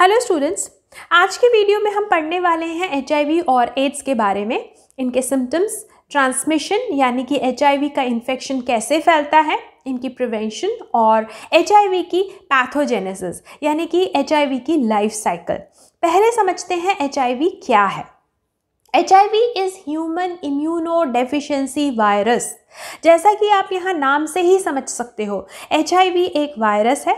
hello students आज के video में हम पढ़ने वाले हैं एच और एड्स के बारे में इनके सिम्टम्स ट्रांसमिशन यानी कि एच का इन्फेक्शन कैसे फैलता है इनकी प्रिवेंशन और एच की पैथोजेनेसिस यानी कि एच की लाइफ साइकिल पहले समझते हैं एच क्या है H I V is human immunodeficiency virus जैसा कि आप यहाँ नाम से ही समझ सकते हो एच आई वी एक वायरस है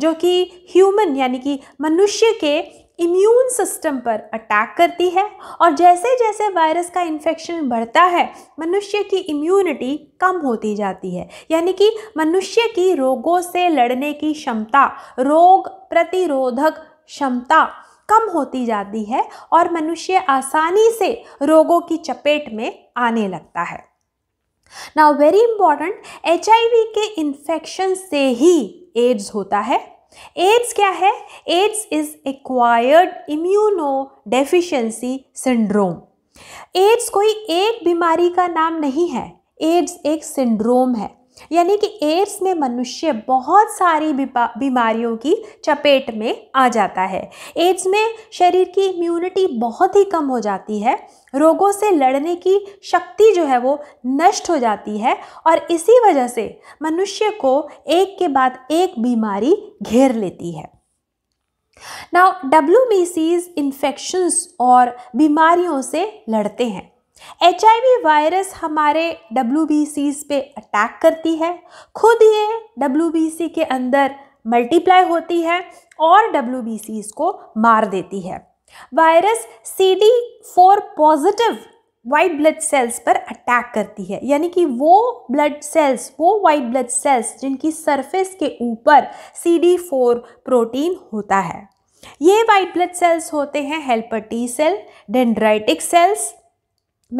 जो कि ह्यूमन यानी कि मनुष्य के इम्यून सिस्टम पर अटैक करती है और जैसे जैसे वायरस का इन्फेक्शन बढ़ता है मनुष्य की इम्यूनिटी कम होती जाती है यानी कि मनुष्य की रोगों से लड़ने की क्षमता रोग प्रतिरोधक क्षमता कम होती जाती है और मनुष्य आसानी से रोगों की चपेट में आने लगता है नाउ वेरी इंपॉर्टेंट एच के इन्फेक्शन से ही एड्स होता है एड्स क्या है AIDS is acquired immunodeficiency syndrome AIDS कोई एक बीमारी का नाम नहीं है एड्स एक सिंड्रोम है यानी कि एड्स में मनुष्य बहुत सारी बीमारियों की चपेट में आ जाता है एड्स में शरीर की इम्यूनिटी बहुत ही कम हो जाती है रोगों से लड़ने की शक्ति जो है वो नष्ट हो जाती है और इसी वजह से मनुष्य को एक के बाद एक बीमारी घेर लेती है नाउ डब्ल्यू इन्फेक्शंस और बीमारियों से लड़ते हैं एच वायरस हमारे डब्ल्यू पे अटैक करती है खुद ये डब्ल्यू के अंदर मल्टीप्लाई होती है और डब्ल्यू को मार देती है virus C D four positive white blood cells पर अटैक करती है यानी कि वो ब्लड सेल्स वो वाइट ब्लड सेल्स जिनकी सरफेस के ऊपर सी डी फोर प्रोटीन होता है ये वाइट ब्लड सेल्स होते हैं helper T cell dendritic cells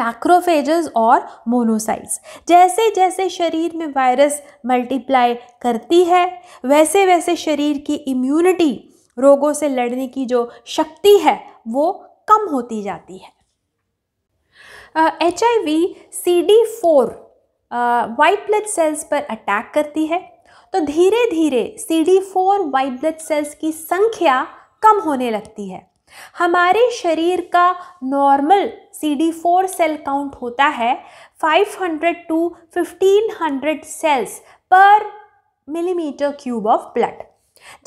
macrophages और मोनोसाइट्स जैसे जैसे शरीर में वायरस मल्टीप्लाई करती है वैसे वैसे शरीर की इम्यूनिटी रोगों से लड़ने की जो शक्ति है वो कम होती जाती है H I V C D four white blood cells पर अटैक करती है तो धीरे धीरे C D four white blood cells की संख्या कम होने लगती है हमारे शरीर का normal C D four cell count होता है 500 to 1500 cells per millimetre cube of blood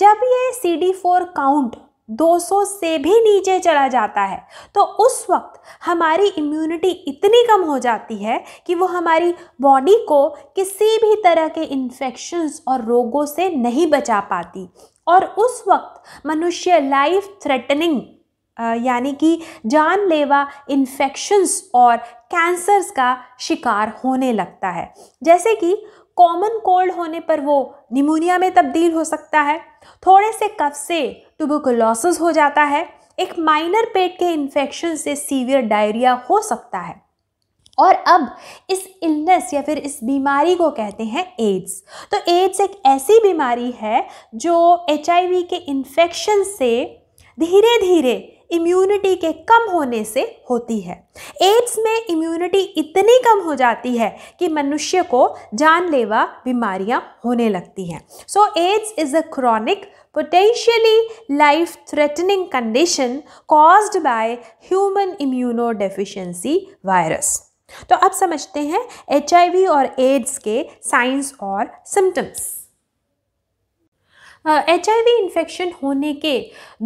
जब ये सी डी फोर काउंट 200 से भी नीचे चला जाता है तो उस वक्त हमारी इम्यूनिटी इतनी कम हो जाती है कि वो हमारी बॉडी को किसी भी तरह के इन्फेक्शंस और रोगों से नहीं बचा पाती और उस वक्त मनुष्य लाइफ थ्रेटनिंग यानी कि जानलेवा इन्फेक्शंस और कैंसर्स का शिकार होने लगता है जैसे कि कॉमन कोल्ड होने पर वो निमोनिया में तब्दील हो सकता है थोड़े से कफ से टूबोकोलोसिस हो जाता है एक माइनर पेट के इन्फेक्शन से सीवियर डायरिया हो सकता है और अब इस इलनेस या फिर इस बीमारी को कहते हैं एड्स तो एड्स एक ऐसी बीमारी है जो एच के इन्फेक्शन से धीरे धीरे इम्यूनिटी के कम होने से होती है एड्स में इम्यूनिटी इतनी कम हो जाती है कि मनुष्य को जानलेवा बीमारियां होने लगती हैं so AIDS is a chronic life threatening condition caused by human immuno immunodeficiency virus तो अब समझते हैं एच और एड्स के साइंस और सिम्टम्स एच आई इन्फेक्शन होने के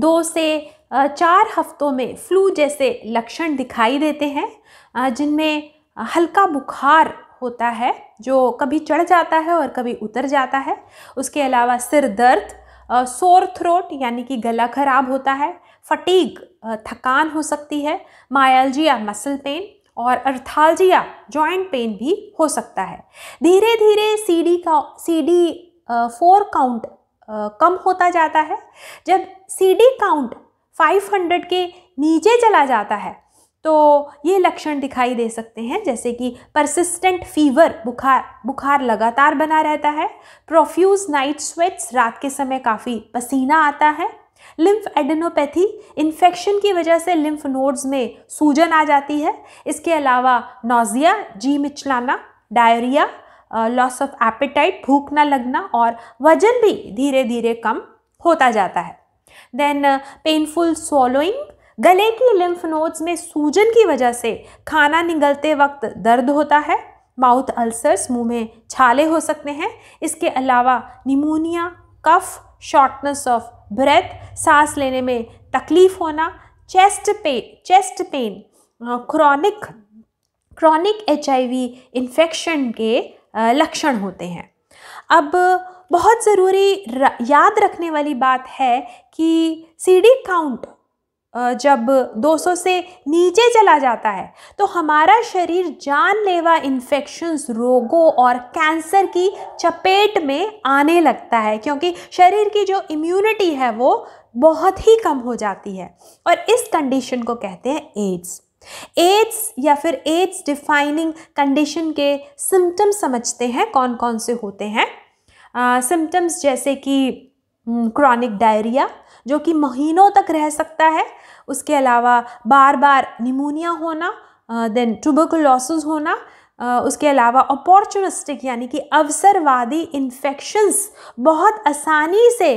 दो से चार हफ्तों में फ्लू जैसे लक्षण दिखाई देते हैं जिनमें हल्का बुखार होता है जो कभी चढ़ जाता है और कभी उतर जाता है उसके अलावा सिर दर्द सोर थ्रोट यानी कि गला खराब होता है फटीग थकान हो सकती है मायालजी या मसल पेन और अर्थालजिया जॉइंट पेन भी हो सकता है धीरे धीरे सी डी का सी डी फोर काउंट कम होता जाता है जब सी डी काउंट 500 के नीचे चला जाता है तो ये लक्षण दिखाई दे सकते हैं जैसे कि परसिस्टेंट फीवर बुखार बुखार लगातार बना रहता है प्रोफ्यूज नाइट स्वेट्स रात के समय काफ़ी पसीना आता है लिम्फ एडेनोपैथी इन्फेक्शन की वजह से लिम्फ नोड्स में सूजन आ जाती है इसके अलावा नोज़िया जी मिचलाना डायरिया लॉस ऑफ एपेटाइट भूख ना लगना और वजन भी धीरे धीरे कम होता जाता है देन पेनफुल सोलोइंग गले की लिम्फ नोड्स में सूजन की वजह से खाना निगलते वक्त दर्द होता है माउथ अल्सर्स मुंह में छाले हो सकते हैं इसके अलावा pneumonia cough shortness of breath सांस लेने में तकलीफ़ होना चेस्ट पे chest pain chronic chronic H infection के लक्षण होते हैं अब बहुत ज़रूरी याद रखने वाली बात है कि सीडी काउंट जब 200 से नीचे चला जाता है तो हमारा शरीर जानलेवा इन्फेक्शन्स रोगों और कैंसर की चपेट में आने लगता है क्योंकि शरीर की जो इम्यूनिटी है वो बहुत ही कम हो जाती है और इस कंडीशन को कहते हैं एड्स एड्स या फिर एड्स डिफाइनिंग कंडीशन के सिम्टम्स समझते हैं कौन कौन से होते हैं सिम्टम्स जैसे कि क्रॉनिक हम्म, डायरिया जो कि महीनों तक रह सकता है उसके अलावा बार बार निमोनिया होना देन ट्यूबरकुलोसिस होना उसके अलावा अपॉर्चुनिस्टिक यानी कि अवसरवादी इन्फेक्शंस बहुत आसानी से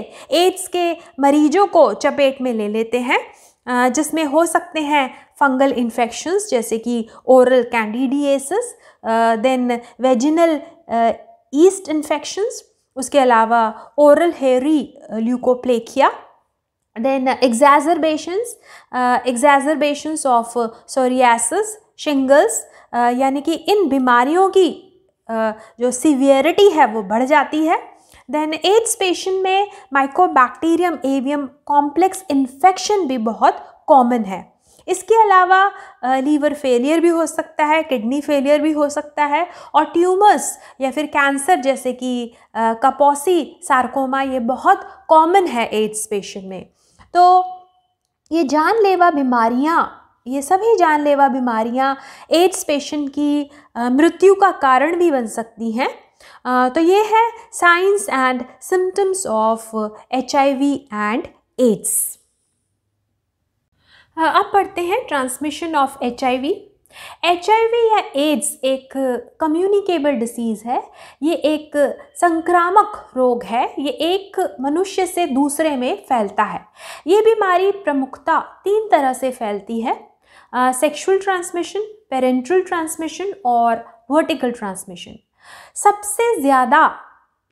एड्स के मरीजों को चपेट में ले लेते हैं जिसमें हो सकते हैं फंगल इन्फेक्शंस जैसे कि oral candidiasis then vaginal yeast infections उसके अलावा oral hairy leukoplakia then uh, exacerbations uh, exacerbations of uh, psoriasis shingles uh, यानी कि इन बीमारियों की uh, जो सीवियरिटी है वो बढ़ जाती है देन एड्स पेशेंट में माइकोबैक्टीरियम एवियम कॉम्प्लेक्स इन्फेक्शन भी बहुत कॉमन है इसके अलावा लीवर uh, फेलियर भी हो सकता है किडनी फेलियर भी हो सकता है और ट्यूमर्स या फिर कैंसर जैसे कि uh, कपोसी सार्कोमा ये बहुत कॉमन है एड्स पेशेंट में तो ये जानलेवा बीमारियाँ ये सभी जानलेवा बीमारियाँ एड्स पेशेंट की मृत्यु का कारण भी बन सकती हैं तो ये है signs and symptoms of H and AIDS अब पढ़ते हैं ट्रांसमिशन ऑफ एच एच या एड्स एक कम्युनिकेबल डिसीज़ है ये एक संक्रामक रोग है ये एक मनुष्य से दूसरे में फैलता है ये बीमारी प्रमुखता तीन तरह से फैलती है सेक्सुअल ट्रांसमिशन पेरेंट्रल ट्रांसमिशन और वर्टिकल ट्रांसमिशन सबसे ज़्यादा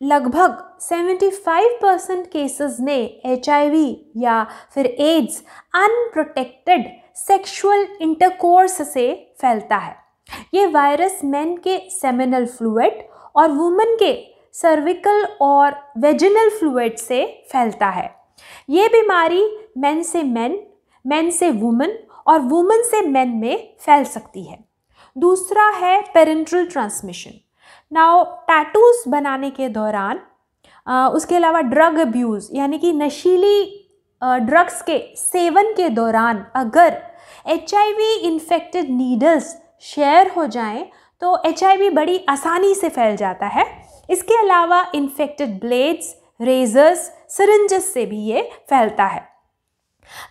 लगभग 75 परसेंट केसेज में एच या फिर एड्स अनप्रोटेक्टेड सेक्सुअल इंटरकोर्स से फैलता है ये वायरस मेन के सेमिनल फ्लूड और वुमेन के सर्विकल और वेजिनल फ्लूड से फैलता है ये बीमारी मेन से मेन मेन से वुमेन और वुमेन से मेन में फैल सकती है दूसरा है पेरेंट्रल ट्रांसमिशन नाउ टैटूज बनाने के दौरान उसके अलावा ड्रग अब्यूज़ यानी कि नशीली ड्रग्स के सेवन के दौरान अगर एच इन्फेक्टेड नीडल्स शेयर हो जाएं तो एच बड़ी आसानी से फैल जाता है इसके अलावा इन्फेक्टेड ब्लेड्स रेजर्स सिरिंजेस से भी ये फैलता है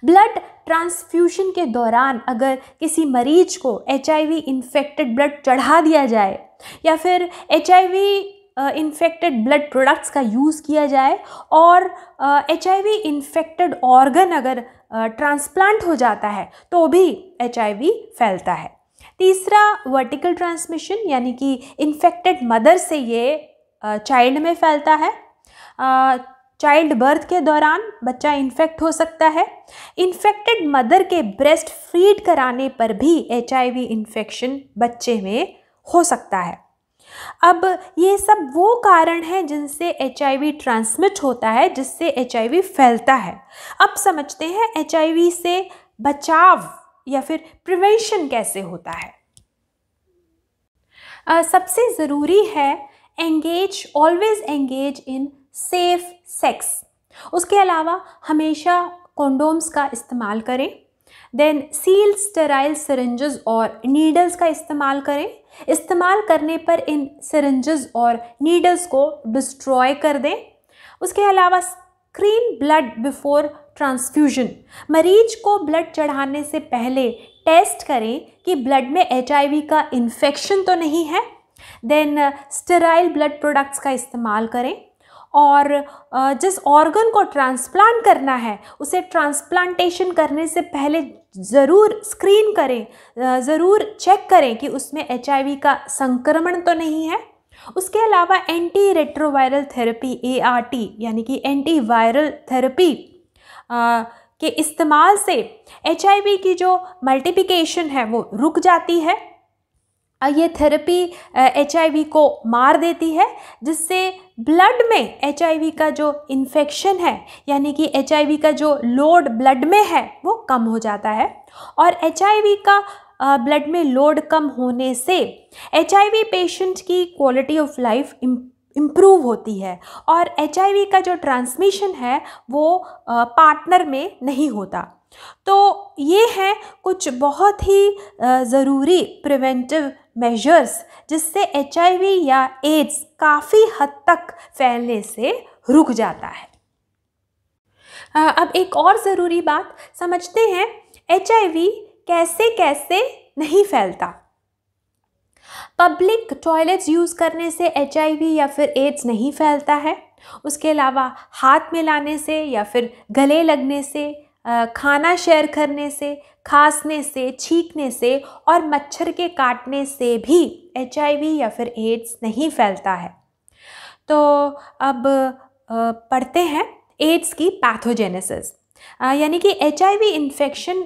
ब्लड ट्रांसफ्यूशन के दौरान अगर किसी मरीज को एच आई इन्फेक्टेड ब्लड चढ़ा दिया जाए या फिर एच इन्फेक्टेड ब्लड प्रोडक्ट्स का यूज़ किया जाए और H I V infected organ अगर ट्रांसप्लांट हो जाता है तो भी एच आई वी फैलता है तीसरा वर्टिकल ट्रांसमिशन यानी कि इन्फेक्टेड मदर से ये चाइल्ड में फैलता है चाइल्ड बर्थ के दौरान बच्चा इन्फेक्ट हो सकता है इन्फेक्टेड मदर के ब्रेस्ट फीड कराने पर भी एच आई वी इन्फेक्शन बच्चे में हो सकता है अब ये सब वो कारण हैं जिनसे एच ट्रांसमिट होता है जिससे एच फैलता है अब समझते हैं एच से बचाव या फिर प्रिवेंशन कैसे होता है आ, सबसे ज़रूरी है engage always engage in safe sex उसके अलावा हमेशा कॉन्डोम्स का इस्तेमाल करें देन सील स्टेराइल सरेंजेस और नीडल्स का इस्तेमाल करें इस्तेमाल करने पर इन सरेंजेस और नीडल्स को डिस्ट्रॉय कर दें उसके अलावा स्क्रीन ब्लड बिफोर ट्रांसफ्यूजन मरीज को ब्लड चढ़ाने से पहले टेस्ट करें कि ब्लड में एच का इन्फेक्शन तो नहीं है देन स्टेराइल ब्लड प्रोडक्ट्स का इस्तेमाल करें और uh, जिस ऑर्गन को ट्रांसप्लांट करना है उसे ट्रांसप्लांटेशन करने से पहले ज़रूर स्क्रीन करें ज़रूर चेक करें कि उसमें एच का संक्रमण तो नहीं है उसके अलावा एंटी रेट्रोवायरल थेरेपी ए यानी कि एंटी वायरल थेरेपी के इस्तेमाल से एच की जो मल्टीप्लिकेशन है वो रुक जाती है ये थेरेपी एच को मार देती है जिससे ब्लड में एच का जो इन्फेक्शन है यानी कि एच का जो लोड ब्लड में है वो कम हो जाता है और एच का ब्लड में लोड कम होने से एच पेशेंट की क्वालिटी ऑफ लाइफ इम्प्रूव होती है और एच का जो ट्रांसमिशन है वो पार्टनर में नहीं होता तो ये हैं कुछ बहुत ही ज़रूरी प्रिवेंटिव मेजर्स जिससे एच या एड्स काफ़ी हद तक फैलने से रुक जाता है अब एक और ज़रूरी बात समझते हैं एच कैसे कैसे नहीं फैलता पब्लिक टॉयलेट्स यूज़ करने से एच या फिर एड्स नहीं फैलता है उसके अलावा हाथ मिलाने से या फिर गले लगने से खाना शेयर करने से खांसने से छींकने से और मच्छर के काटने से भी एच या फिर एड्स नहीं फैलता है तो अब पढ़ते हैं एड्स की पैथोजेनेसिस यानी कि एच आई इन्फेक्शन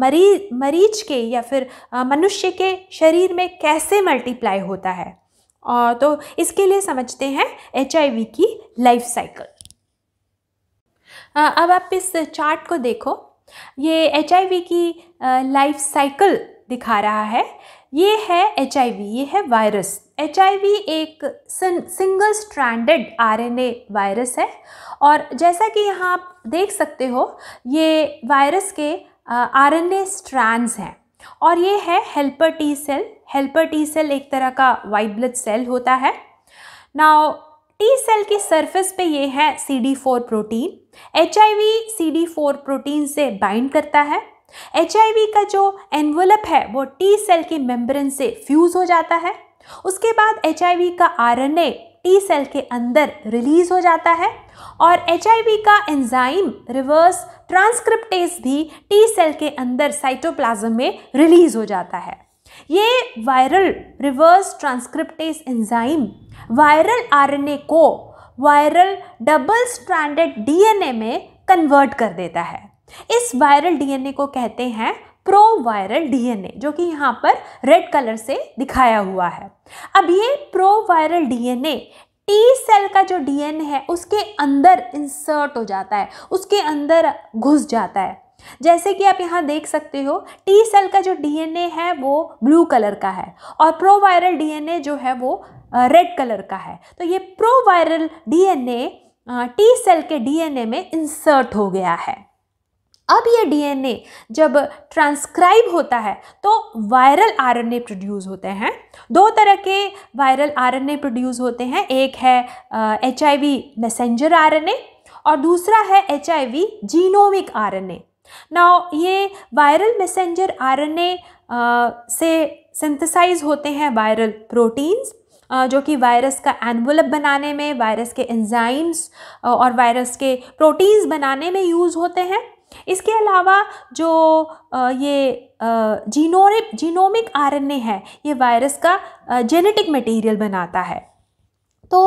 मरीज मरीज के या फिर मनुष्य के शरीर में कैसे मल्टीप्लाई होता है तो इसके लिए समझते हैं एच की लाइफ साइकिल अब आप इस चार्ट को देखो ये एच की लाइफ साइकिल दिखा रहा है ये है एच ये है वायरस एच एक सिंगल स्ट्रैंडेड आरएनए वायरस है और जैसा कि यहाँ आप देख सकते हो ये वायरस के आरएनए स्ट्रैंड्स हैं और ये है helper T cell helper T cell एक तरह का वाइट ब्लड सेल होता है नाउ टी सेल की सरफेस पे ये है C D four protein H I V C D four protein से बाइंड करता है एच आई वी का जो एनवलप है वो टी सेल के मेम्ब्रेन से फ्यूज़ हो जाता है उसके बाद एच आई वी का R N A T cell के अंदर रिलीज हो जाता है और एच आई वी का एंजाइम रिवर्स ट्रांसक्रिप्टेज भी टी सेल के अंदर साइटोप्लाज्म में रिलीज हो जाता है ये viral reverse transcriptase enzyme viral RNA को वायरल डबल स्ट्रैंडेड डीएनए में कन्वर्ट कर देता है इस वायरल डीएनए को कहते हैं प्रो वायरल डीएनए जो कि यहाँ पर रेड कलर से दिखाया हुआ है अब ये proviral DNA T cell का जो डीएनए है उसके अंदर इंसर्ट हो जाता है उसके अंदर घुस जाता है जैसे कि आप यहाँ देख सकते हो टी सेल का जो डीएनए है वो ब्लू कलर का है और प्रो वायरल डीएनए जो है वो रेड कलर का है तो ये प्रोवायरल डीएनए टी सेल के डीएनए में इंसर्ट हो गया है अब ये डीएनए जब ट्रांसक्राइब होता है तो वायरल आरएनए प्रोड्यूस होते हैं दो तरह के वायरल आरएनए प्रोड्यूस होते हैं एक है H I V messenger RNA और दूसरा है H I V genomic RNA now ये वायरल मैसेंजर आरएनए से सिंथेसाइज होते हैं वायरल प्रोटीन्स जो कि वायरस का एनवलप बनाने में वायरस के एंजाइम्स और वायरस के प्रोटीन्स बनाने में यूज़ होते हैं इसके अलावा जो ये जीनोरिक जीनोमिक आरएनए है ये वायरस का जेनेटिक मटेरियल बनाता है तो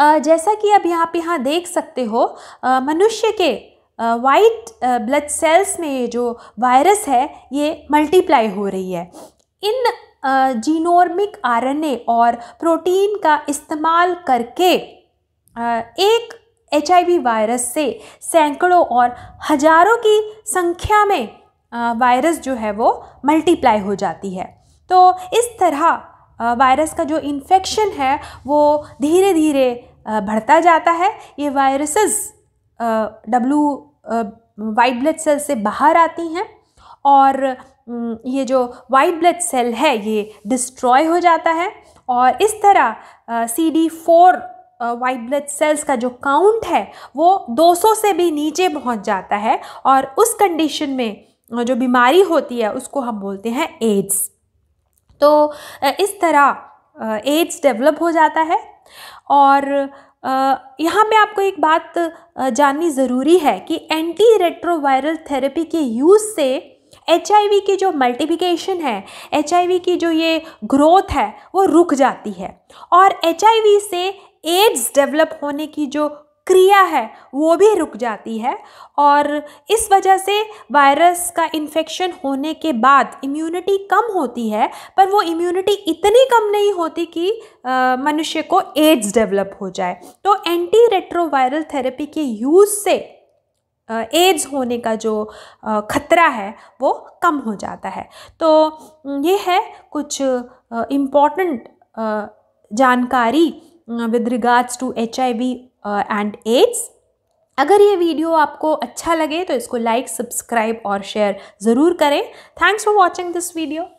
जैसा कि अब यहाँ पे यहाँ देख सकते हो मनुष्य के वाइट ब्लड सेल्स में जो वायरस है ये मल्टीप्लाई हो रही है इन जीनोर्मिक आरएनए और प्रोटीन का इस्तेमाल करके एक एच वायरस से सैकड़ों और हज़ारों की संख्या में वायरस जो है वो मल्टीप्लाई हो जाती है तो इस तरह वायरस का जो इन्फेक्शन है वो धीरे धीरे बढ़ता जाता है ये viruses W white blood cell से बाहर आती हैं और ये जो वाइट ब्लड सेल है ये डिस्ट्रॉय हो जाता है और इस तरह C D four white blood cells का जो काउंट है वो 200 से भी नीचे पहुंच जाता है और उस कंडीशन में जो बीमारी होती है उसको हम बोलते हैं एड्स तो इस तरह एड्स डेवलप हो जाता है और यहाँ पे आपको एक बात जाननी ज़रूरी है कि एंटी रेट्रोवायरल थेरेपी के यूज़ से एच की जो मल्टीप्लिकेशन है एच की जो ये ग्रोथ है वो रुक जाती है और एच से एड्स डेवलप होने की जो क्रिया है वो भी रुक जाती है और इस वजह से वायरस का इन्फेक्शन होने के बाद इम्यूनिटी कम होती है पर वो इम्यूनिटी इतनी कम नहीं होती कि मनुष्य को एड्स डेवलप हो जाए तो एंटी रेट्रोवायरल थेरेपी के यूज़ से एड्स होने का जो ख़तरा है वो कम हो जाता है तो ये है कुछ इम्पॉर्टेंट जानकारी with regards to H and AIDS अगर ये वीडियो आपको अच्छा लगे तो इसको लाइक सब्सक्राइब और शेयर ज़रूर करें thanks for watching this video